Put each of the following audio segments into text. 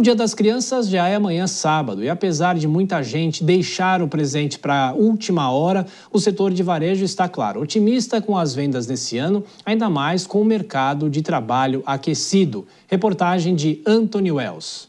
O Dia das Crianças já é amanhã sábado e apesar de muita gente deixar o presente para a última hora, o setor de varejo está claro, otimista com as vendas nesse ano, ainda mais com o mercado de trabalho aquecido. Reportagem de Anthony Wells.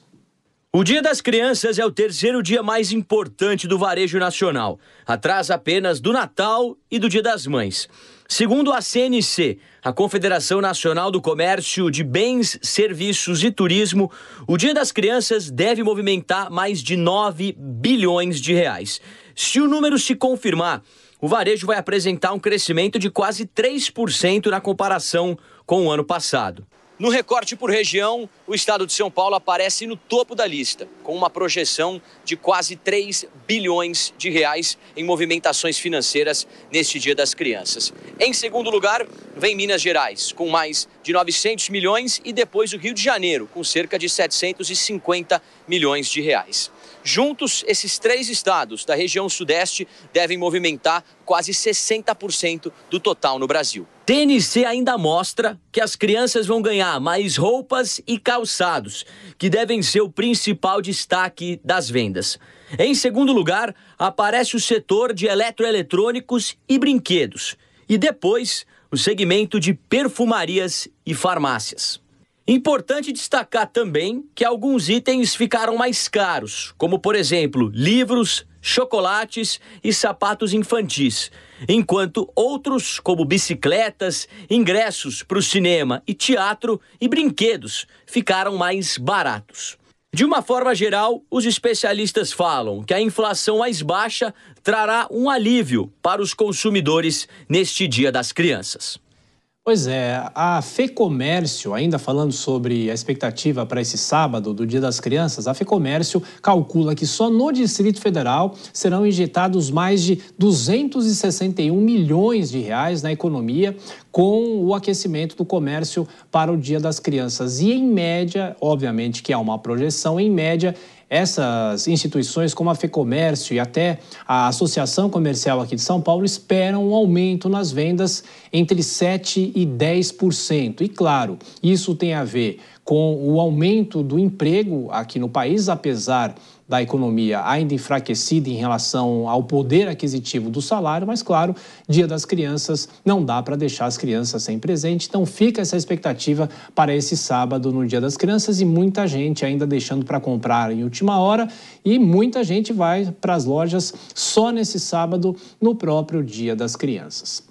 O Dia das Crianças é o terceiro dia mais importante do varejo nacional, atrás apenas do Natal e do Dia das Mães. Segundo a CNC, a Confederação Nacional do Comércio de Bens, Serviços e Turismo, o Dia das Crianças deve movimentar mais de 9 bilhões de reais. Se o número se confirmar, o varejo vai apresentar um crescimento de quase 3% na comparação com o ano passado. No recorte por região, o estado de São Paulo aparece no topo da lista, com uma projeção de quase 3 bilhões de reais em movimentações financeiras neste Dia das Crianças. Em segundo lugar, vem Minas Gerais, com mais de 900 milhões, e depois o Rio de Janeiro, com cerca de 750 milhões de reais. Juntos, esses três estados da região sudeste devem movimentar quase 60% do total no Brasil. TNC ainda mostra que as crianças vão ganhar mais roupas e calçados, que devem ser o principal destaque das vendas. Em segundo lugar, aparece o setor de eletroeletrônicos e brinquedos. E depois, no segmento de perfumarias e farmácias. Importante destacar também que alguns itens ficaram mais caros, como por exemplo livros, chocolates e sapatos infantis, enquanto outros, como bicicletas, ingressos para o cinema e teatro e brinquedos, ficaram mais baratos. De uma forma geral, os especialistas falam que a inflação mais baixa trará um alívio para os consumidores neste Dia das Crianças. Pois é, a FEComércio, ainda falando sobre a expectativa para esse sábado do Dia das Crianças, a FEComércio calcula que só no Distrito Federal serão injetados mais de 261 milhões de reais na economia com o aquecimento do comércio para o Dia das Crianças. E em média, obviamente que há uma projeção, em média essas instituições como a FEComércio e até a Associação Comercial aqui de São Paulo esperam um aumento nas vendas entre 7 110%. E claro, isso tem a ver com o aumento do emprego aqui no país, apesar da economia ainda enfraquecida em relação ao poder aquisitivo do salário, mas claro, Dia das Crianças não dá para deixar as crianças sem presente, então fica essa expectativa para esse sábado no Dia das Crianças e muita gente ainda deixando para comprar em última hora e muita gente vai para as lojas só nesse sábado no próprio Dia das Crianças.